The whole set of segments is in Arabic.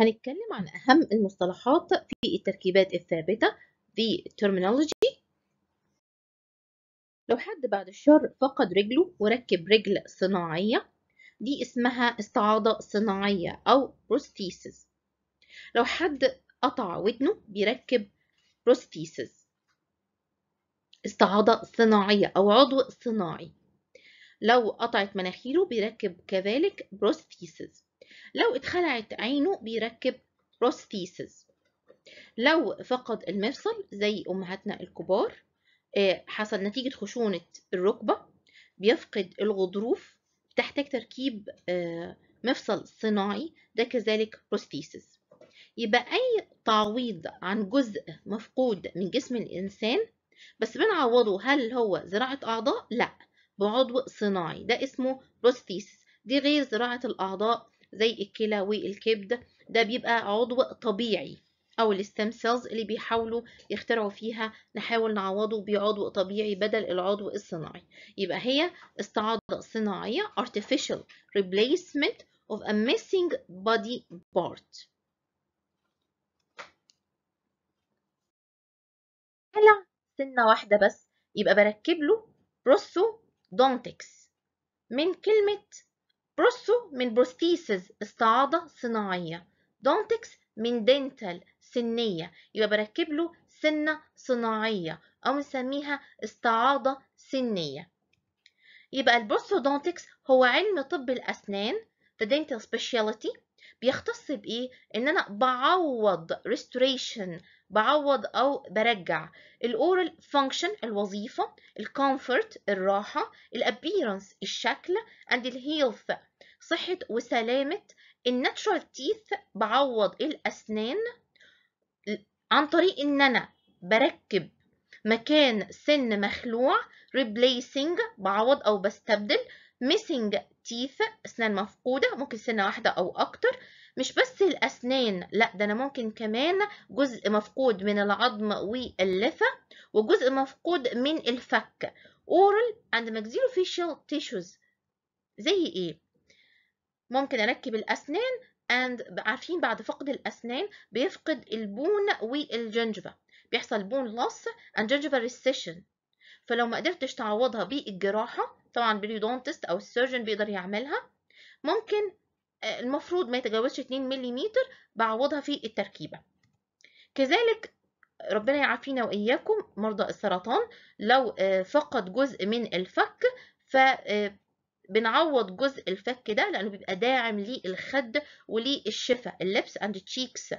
هنتكلم عن أهم المصطلحات في التركيبات الثابتة في terminology لو حد بعد الشر فقد رجله وركب رجل صناعية دي اسمها استعاضة صناعية أو prosthesis لو حد قطع ودنه بيركب prosthesis استعاضة صناعية أو عضو صناعي لو قطعت مناخيره بيركب كذلك prosthesis لو اتخلعت عينه بيركب بروستيسز لو فقد المفصل زي أمهاتنا الكبار آه، حصل نتيجة خشونة الركبة بيفقد الغضروف تحتاج تركيب آه، مفصل صناعي ده كذلك بروستيسز يبقى أي تعويض عن جزء مفقود من جسم الإنسان بس بنعوضه هل هو زراعة أعضاء؟ لأ بعضو صناعي ده اسمه بروستيسز دي غير زراعة الأعضاء زي الكلى والكبد ده بيبقى عضو طبيعي او الستام سيلز اللي بيحاولوا يخترعوا فيها نحاول نعوضه بعضو طبيعي بدل العضو الصناعي يبقى هي استعاضة صناعية artificial replacement of a missing body part هلا سنة واحدة بس يبقى بركب له بروسو دونتكس من كلمة بروسو من بروستيسز استعاضة صناعية دونتكس من دنتال سنية يبقى بركب له سنة صناعية أو نسميها استعاضة سنية يبقى البروسو دونتكس هو علم طب الأسنان the dental specialty بيختص بإيه؟ إن أنا بعوض restoration بعوض أو برجع الأورال فانكشن الوظيفة الكومفورت الراحة الابييرنس الشكل اند الهيلث صحة وسلامة الناتشورال تيث بعوض الأسنان عن طريق إن أنا بركب مكان سن مخلوع replacing بعوض أو بستبدل missing teeth أسنان مفقودة ممكن سنة واحدة أو أكتر مش بس الأسنان لا ده أنا ممكن كمان جزء مفقود من العظم واللثة وجزء مفقود من الفك oral and maxillofacial tissues زي إيه؟ ممكن أركب الأسنان and عارفين بعد فقد الأسنان بيفقد البون والجنجبة بيحصل بون loss and جنجبة recession فلو ما قدرتش تعوضها بالجراحة طبعا بريودونتست أو السيرجن بيقدر يعملها ممكن المفروض ما يتجاوزش 2 ملم بعوضها في التركيبة كذلك ربنا يعافينا وإياكم مرضى السرطان لو آه، فقد جزء من الفك ف آه، بنعوض جزء الفك ده لانه بيبقى داعم للخد وللشفه اللبس اند تشيكس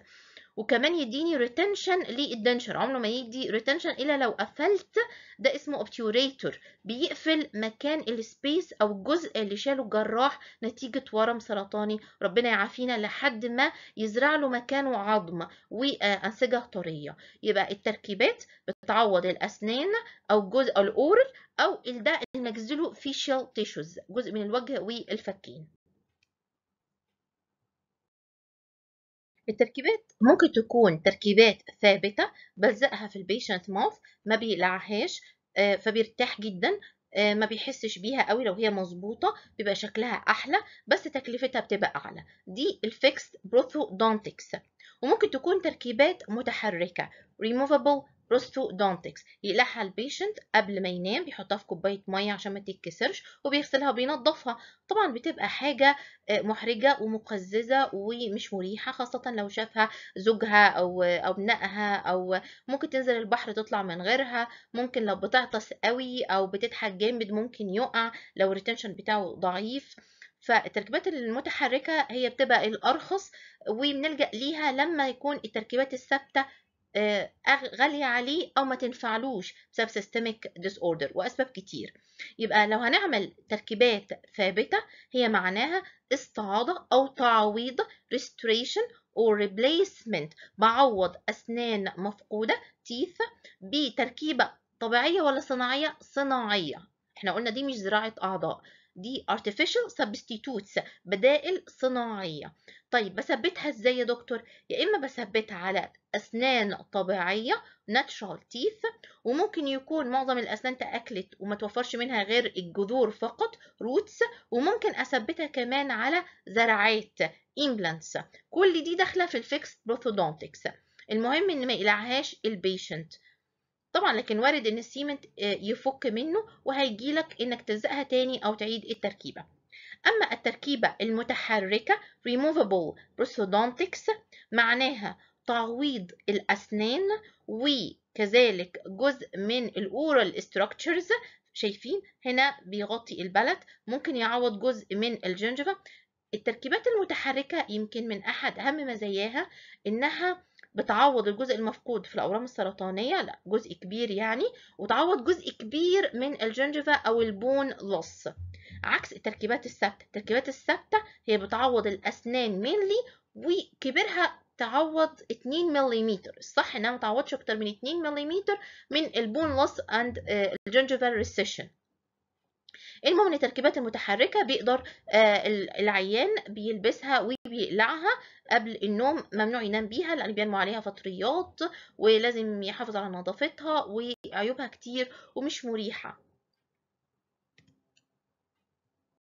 وكمان يديني ريتنشن للدنشر عمره ما يدي ريتنشن الا لو قفلت ده اسمه اوبتيوريتور بيقفل مكان السبيس او الجزء اللي شاله الجراح نتيجه ورم سرطاني ربنا يعافينا لحد ما يزرع له مكانه عظم وانسجه آه، طريه يبقى التركيبات بتعوض الاسنان او جزء الاورال او الداء المجزله فيشال تيشوز جزء من الوجه والفكين التركيبات ممكن تكون تركيبات ثابتة بلزقها في البيشنت ماوث ما بيقلعهاش آه، فبيرتاح جدا آه، ما بيحسش بيها قوي لو هي مظبوطة بيبقى شكلها أحلى بس تكلفتها بتبقى أعلى دي الفيكس دونتكس وممكن تكون تركيبات متحركة removable بروستودونتكس يقلعها البيشنت قبل ما ينام بيحطها في كوبايه ميه عشان ما تتكسرش وبيغسلها وبينضفها طبعا بتبقى حاجه آه، محرجه ومقززه ومش مريحه خاصه لو شافها زوجها او او ابنائها او ممكن تنزل البحر تطلع من غيرها ممكن لو بتعطس قوي او بتضحك جامد ممكن يقع لو الريتنشن بتاعه ضعيف فالتركيبات المتحركه هي بتبقى الارخص وبنلجا ليها لما يكون التركيبات الثابته آه، غالية عليه أو ما تنفعلوش بسبب سيستميك ديس اوردر وأسباب كتير يبقى لو هنعمل تركيبات ثابتة هي معناها استعاضة أو تعويض restoration or replacement بعوض أسنان مفقودة teeth بتركيبة طبيعية ولا صناعية؟ صناعية احنا قلنا دي مش زراعة أعضاء دي artificial substitutes بدائل صناعية طيب بثبتها ازاي يا دكتور يا اما بثبتها على اسنان طبيعية natural teeth وممكن يكون معظم الاسنان تاكلت وما توفرش منها غير الجذور فقط roots وممكن اثبتها كمان على زرعات implants كل دي داخله في الفيكس بروثودونتكس المهم ان ما يقلعهاش البيشنت طبعا لكن وارد ان السيمنت آه، يفك منه وهيجيلك انك تلزقها تاني او تعيد التركيبه اما التركيبه المتحركه removable prosthodontics معناها تعويض الاسنان وكذلك جزء من الاورال structures شايفين هنا بيغطي البلد ممكن يعوض جزء من الجنجفا التركيبات المتحركه يمكن من احد اهم مزاياها انها بتعوض الجزء المفقود في الاورام السرطانيه لا جزء كبير يعني وتعوض جزء كبير من الجنجفه او البون لص عكس التركيبات الثابته التركيبات الثابته هي بتعوض الاسنان مينلي وكبرها تعوض 2 ملم الصح انها ما تعوضش اكتر من 2 ملم من البون لص اند الجنجفال ريسيشن المهم ان التركيبات المتحركه بيقدر آه، العيان بيلبسها وبيقلعها قبل النوم ممنوع ينام بيها لان بينمو عليها فطريات ولازم يحافظ على نظافتها وعيوبها كتير ومش مريحه